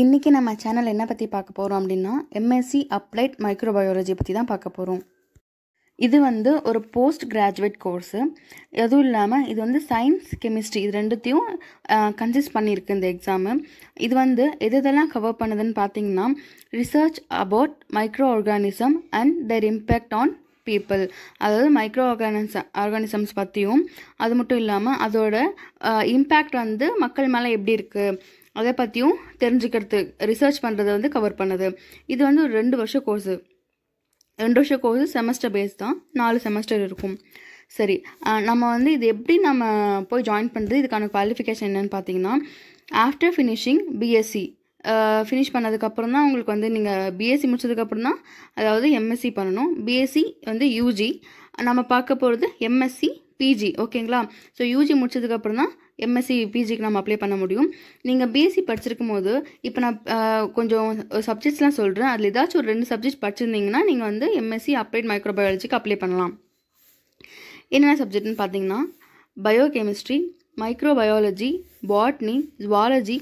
இன்றைக்கி நம்ம சேனல் என்ன பற்றி பார்க்க போகிறோம் அப்படின்னா எம்எஸ்சி அப்ளைட் மைக்ரோபயாலஜி பற்றி தான் பார்க்க போகிறோம் இது வந்து ஒரு போஸ்ட் கிராஜுவேட் கோர்ஸு அதுவும் இல்லாமல் இது வந்து சயின்ஸ் கெமிஸ்ட்ரி இது ரெண்டுத்தையும் கன்சிஸ்ட் பண்ணியிருக்கு இந்த எக்ஸாமு இது வந்து எது இதெல்லாம் கவர் பண்ணுதுன்னு பார்த்தீங்கன்னா research about microorganism and their impact on people அதாவது மைக்ரோ ஆர்கானிச ஆர்கானிசம்ஸ் பற்றியும் அது மட்டும் இல்லாமல் அதோட இம்பேக்ட் வந்து மக்கள் மேலே எப்படி இருக்குது அதை பற்றியும் தெரிஞ்சுக்கிறது ரிசர்ச் பண்ணுறதை வந்து கவர் பண்ணுது இது வந்து ஒரு ரெண்டு வருஷம் கோர்ஸு ரெண்டு வருஷம் கோர்ஸு செமஸ்டர் பேஸ் தான் நாலு செமஸ்டர் இருக்கும் சரி நம்ம வந்து இது எப்படி நம்ம போய் ஜாயின் பண்ணுறது இதுக்கான குவாலிஃபிகேஷன் என்னென்னு பார்த்தீங்கன்னா ஆஃப்டர் ஃபினிஷிங் பிஎஸ்சி ஃபினிஷ் பண்ணதுக்கப்புறம் தான் உங்களுக்கு வந்து நீங்கள் பிஎஸ்சி முடிச்சதுக்கப்புறம் தான் அதாவது எம்எஸ்சி பண்ணணும் பிஎஸ்சி வந்து யூஜி நம்ம பார்க்க போகிறது எம்எஸ்சி பிஜி ஓகேங்களா ஸோ யூஜி முடிச்சதுக்கப்புறம் தான் எம்எஸ்சி பிஜிக்கு நம்ம அப்ளை பண்ண முடியும் நீங்கள் பிஎஸ்சி படிச்சிருக்கும் போது இப்போ நான் கொஞ்சம் சப்ஜெக்ட்ஸ்லாம் சொல்கிறேன் அதில் ஏதாச்சும் ஒரு ரெண்டு சப்ஜெக்ட் படிச்சிருந்தீங்கன்னா நீங்கள் வந்து எம்எஸ்சி அப்ளைட் மைக்ரோபயாலஜிக்கு அப்ளை பண்ணலாம் என்னென்ன சப்ஜெக்ட்னு பார்த்தீங்கன்னா biochemistry microbiology botany zoology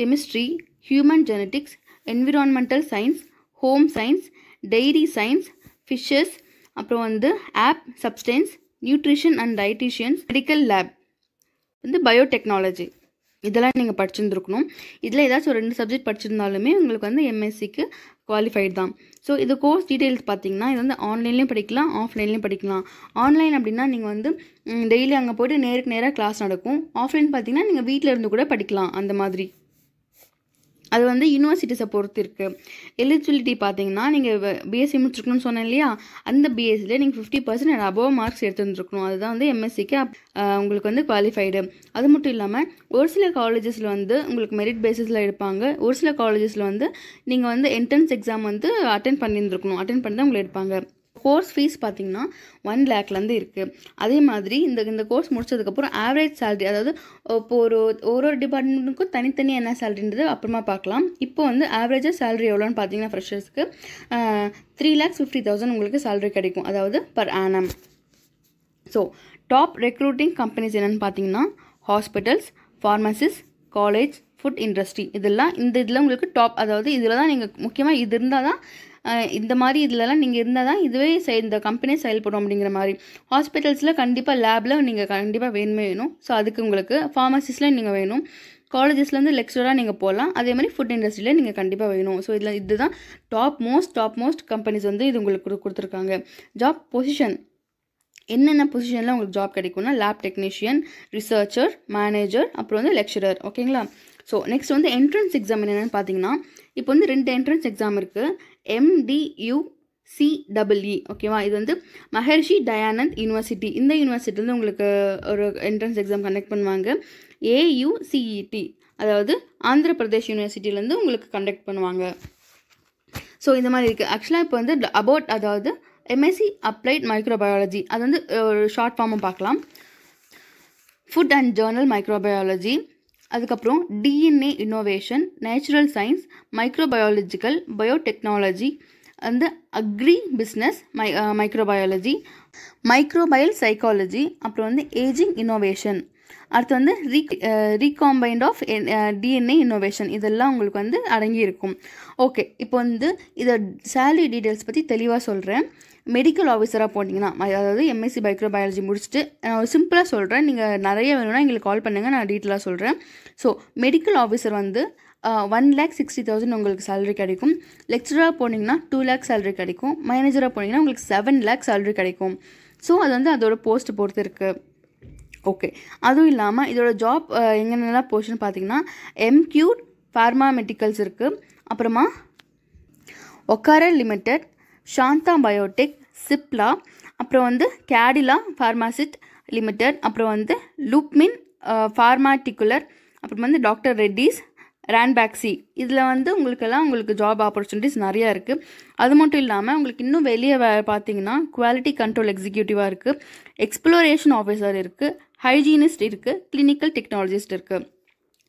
chemistry human genetics environmental science home science dairy science fishes அப்புறம் வந்து of substance nutrition and dietitians medical lab வந்து பயோடெக்னாலஜி இதெல்லாம் நீங்கள் படிச்சிருந்துருக்கணும் இதில் ஏதாச்சும் ஒரு ரெண்டு சப்ஜெக்ட் படிச்சிருந்தாலுமே உங்களுக்கு வந்து எம்எஸ்சிக்கு குவாலிஃபைடு தான் ஸோ இது கோர்ஸ் டீட்டெயில்ஸ் பார்த்தீங்கன்னா இது வந்து ஆன்லைன்லேயும் படிக்கலாம் ஆஃப்லைன்லேயும் படிக்கலாம் ஆன்லைன் அப்படின்னா நீங்கள் வந்து டெய்லி அங்கே போய்ட்டு நேருக்கு நேராக கிளாஸ் நடக்கும் ஆஃப்லைன் பார்த்தீங்கன்னா நீங்கள் வீட்டில் இருந்து கூட படிக்கலாம் அந்த மாதிரி அது வந்து யூனிவர்சிட்டிஸை பொறுத்து இருக்குது எலிஜிபிலிட்டி பார்த்தீங்கன்னா நீங்கள் பிஎஸ்சி முடிச்சிருக்கணும்னு சொன்னேன் இல்லையா அந்த பிஎஸ்சியில் நீங்கள் ஃபிஃப்டி பர்சன்ட் அபோவ் மார்க்ஸ் எடுத்துருந்துருக்கணும் அதுதான் வந்து எம்எஸ்சிக்கு உங்களுக்கு வந்து குவாலிஃபைடு அது மட்டும் இல்லாமல் ஒரு சில காலேஜஸில் வந்து உங்களுக்கு மெரிட் பேசிஸில் எடுப்பாங்க ஒரு சில காலேஜஸில் வந்து நீங்கள் வந்து என்ட்ரன்ஸ் எக்ஸாம் வந்து அட்டன் பண்ணியிருந்துருக்கணும் அட்டன் பண்ணி தான் உங்களை எடுப்பாங்க கோர்ஸ் ஃபீஸ் பார்த்திங்கன்னா ஒன் லேக்லேருந்து இருக்குது அதே மாதிரி இந்த இந்த கோர்ஸ் முடிச்சதுக்கப்புறம் ஆவரேஜ் சேலரி அதாவது இப்போ ஒரு ஒரு ஒரு டிபார்ட்மெண்ட்டுக்கும் தனித்தனியாக என்ன சேலரின்றது அப்புறமா பார்க்கலாம் இப்போ வந்து ஆவரேஜாக சேலரி எவ்வளோன்னு பார்த்தீங்கன்னா ஃப்ரெஷர்ஸ்க்கு த்ரீ லேக்ஸ் ஃபிஃப்டி தௌசண்ட் உங்களுக்கு சேலரி கிடைக்கும் அதாவது per annum so top recruiting companies என்னென்னு பார்த்தீங்கன்னா hospitals pharmacies college food industry இதெல்லாம் இந்த இதில் உங்களுக்கு டாப் அதாவது இதில் தான் நீங்கள் முக்கியமாக இது இருந்தால் தான் இந்த மாதிரி இதிலலாம் நீங்கள் இருந்தால் தான் இதுவே இந்த கம்பெனியே செயல்படும் அப்படிங்கிற மாதிரி ஹாஸ்பிட்டல்ஸில் கண்டிப்பாக லேபில் நீங்கள் கண்டிப்பாக வேணுமே வேணும் ஸோ அதுக்கு உங்களுக்கு ஃபார்மசிஸில் நீங்கள் வேணும் காலேஜஸ்லேருந்து லெக்சராக நீங்கள் போகலாம் அதே மாதிரி ஃபுட் இண்டஸ்ட்ரியில் நீங்கள் கண்டிப்பாக வேணும் ஸோ இதில் இதுதான் top most top most companies வந்து இது உங்களுக்கு கொடுத்துருக்காங்க ஜாப் பொசிஷன் என்னென்ன பொசிஷனில் உங்களுக்கு ஜாப் கிடைக்கும்னா லேப் டெக்னீஷியன் ரிசர்ச்சர் மேனேஜர் அப்புறம் வந்து லெக்சரர் ஓகேங்களா ஸோ நெக்ஸ்ட் வந்து என்ட்ரன்ஸ் எக்ஸாம் என்னென்னு பார்த்தீங்கன்னா இப்போ வந்து ரெண்டு என்ட்ரன்ஸ் எக்ஸாம் இருக்குது எம்டியூ ஓகேவா இது வந்து மகர்ஷி தயானந்த் யூனிவர்சிட்டி இந்த யூனிவர்சிட்டிலேருந்து உங்களுக்கு ஒரு என்ட்ரன்ஸ் எக்ஸாம் கண்டக்ட் பண்ணுவாங்க ஏயுசிஇடி e அதாவது ஆந்திர பிரதேஷ் யூனிவர்சிட்டியிலேருந்து உங்களுக்கு கண்டக்ட் பண்ணுவாங்க ஸோ இந்த மாதிரி இருக்குது ஆக்சுவலாக இப்போ வந்து அபவுட் அதாவது எம்எஸ்சி அப்ளைட் மைக்ரோபயாலஜி அது வந்து ஒரு ஷார்ட் ஃபார்மாக பார்க்கலாம் ஃபுட் அண்ட் ஜேர்னல் மைக்ரோபயாலஜி அதுக்கப்புறம் DNA innovation natural science microbiological biotechnology அந்த அக்ரி பிஸ்னஸ் மை மைக்ரோபயாலஜி மைக்ரோபயல் சைக்காலஜி அப்புறம் வந்து ஏஜிங் இன்னோவேஷன் அடுத்து வந்து ரீ ரீகாம்பைண்ட் ஆஃப் டிஎன்ஏ இன்னோவேஷன் இதெல்லாம் உங்களுக்கு வந்து அடங்கி இருக்கும் ஓகே இப்போ வந்து இதை சேலரி டீட்டெயில்ஸ் பற்றி தெளிவாக சொல்கிறேன் மெடிக்கல் ஆஃபீஸராக போட்டிங்கன்னா அதாவது எம்எஸ்சி மைக்ரோ பயாலஜி முடிச்சுட்டு நான் சிம்பிளாக சொல்கிறேன் நீங்கள் நிறைய வேணும்னா எங்களுக்கு கால் பண்ணுங்கள் நான் டீட்டெயிலாக சொல்கிறேன் ஸோ மெடிக்கல் ஆஃபீஸர் வந்து ஒன் லேக் சிக்ஸ்டி தௌசண்ட் உங்களுக்கு சேலரி கிடைக்கும் லெக்சராக போனீங்கன்னா டூ லேக் சேலரி கிடைக்கும் மேனேஜராக போனீங்கன்னா உங்களுக்கு செவன் லேக் சேலரி கிடைக்கும் ஸோ அது வந்து அதோட போஸ்ட் பொறுத்து இருக்குது ஓகே அதுவும் இல்லாமல் இதோட ஜாப் எங்கென்னலாம் போர்ஷன் பார்த்தீங்கன்னா எம்கியூ ஃபார்மாமெட்டிக்கல்ஸ் இருக்குது அப்புறமா ஒக்காரல் லிமிடெட் சாந்தா பயோடெக் சிப்லா அப்புறம் வந்து கேடிலா ஃபார்மாசிட் லிமிடெட் அப்புறம் வந்து லூப்மின் ஃபார்மாட்டிகுலர் அப்புறம் வந்து டாக்டர் ரெட்டிஸ் ரேண்ட்பேக்ஸி இதில் வந்து உங்களுக்கெல்லாம் உங்களுக்கு ஜாப் ஆப்பர்ச்சுனிட்டிஸ் நிறையா இருக்குது அது மட்டும் இல்லாமல் உங்களுக்கு இன்னும் வெளியே வே பார்த்தீங்கன்னா குவாலிட்டி கண்ட்ரோல் எக்ஸிக்யூட்டிவாக இருக்குது எக்ஸ்ப்ளோரேஷன் ஆஃபீஸர் இருக்குது ஹைஜீனிஸ்ட் இருக்குது கிளினிக்கல் டெக்னாலஜிஸ்ட் இருக்குது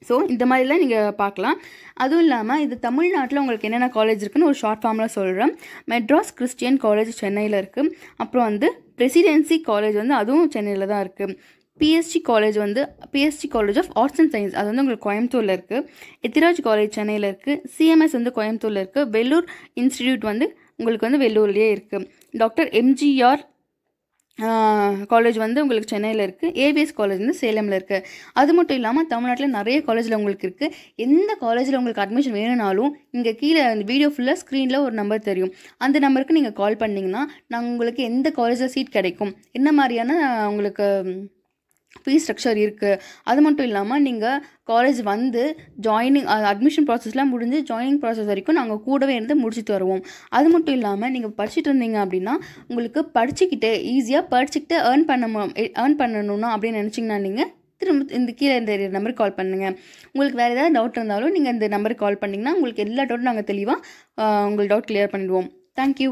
ஸோ இந்த மாதிரிலாம் நீங்கள் பார்க்கலாம் அதுவும் இல்லாமல் இது தமிழ்நாட்டில் உங்களுக்கு என்னென்ன காலேஜ் இருக்குன்னு ஒரு ஷார்ட் ஃபார்மில் சொல்கிறேன் மெட்ராஸ் கிறிஸ்டியன் காலேஜ் சென்னையில் இருக்குது அப்புறம் வந்து பிரசிடென்சி காலேஜ் வந்து அதுவும் சென்னையில் தான் இருக்குது பிஎஸ்டி காலேஜ் வந்து PST college of arts and science அது வந்து உங்களுக்கு கோயம்புத்தூரில் இருக்குது எத்திராஜ் காலேஜ் சென்னையில் இருக்குது சிஎம்எஸ் வந்து கோயம்புத்தூரில் இருக்குது வெள்ளூர் இன்ஸ்டிடியூட் வந்து உங்களுக்கு வந்து வெள்ளூர்லேயே இருக்குது டாக்டர் எம்ஜிஆர் காலேஜ் வந்து உங்களுக்கு சென்னையில் இருக்குது ஏபிஎஸ் காலேஜ் வந்து சேலமில் இருக்குது அது மட்டும் இல்லாமல் தமிழ்நாட்டில் நிறைய காலேஜில் உங்களுக்கு இருக்குது எந்த காலேஜில் உங்களுக்கு அட்மிஷன் வேணும்னாலும் இங்கே கீழே அந்த வீடியோ ஃபுல்லாக ஸ்க்ரீனில் ஒரு நம்பர் தெரியும் அந்த நம்பருக்கு நீங்கள் கால் பண்ணிங்கன்னா நாங்கள் உங்களுக்கு எந்த காலேஜில் சீட் கிடைக்கும் என்ன மாதிரியான உங்களுக்கு ஃபீ ஸ்ட்ரக்சர் இருக்குது அது மட்டும் இல்லாமல் நீங்கள் காலேஜ் வந்து ஜாயினிங் அட்மிஷன் ப்ராசஸ்லாம் முடிஞ்சு ஜாயினிங் ப்ராசஸ் வரைக்கும் நாங்கள் கூடவே இருந்து முடிச்சுட்டு வருவோம் அது மட்டும் இல்லாமல் நீங்கள் படிச்சுட்டு இருந்தீங்க அப்படின்னா உங்களுக்கு படிச்சுக்கிட்டு ஈஸியாக படிச்சுக்கிட்டு ஏர்ன் பண்ண ஏர்ன் பண்ணணும்னா அப்படின்னு நினச்சிங்கன்னா நீங்கள் திரும்ப இந்த கீழே இந்த நம்பருக்கு கால் பண்ணுங்கள் உங்களுக்கு வேறு ஏதாவது டவுட் இருந்தாலும் நீங்கள் இந்த நம்பருக்கு கால் பண்ணிங்கன்னா உங்களுக்கு எல்லா டவுட்டும் நாங்கள் தெளிவாக உங்கள் டவுட் கிளியர் பண்ணிடுவோம் தேங்க்யூ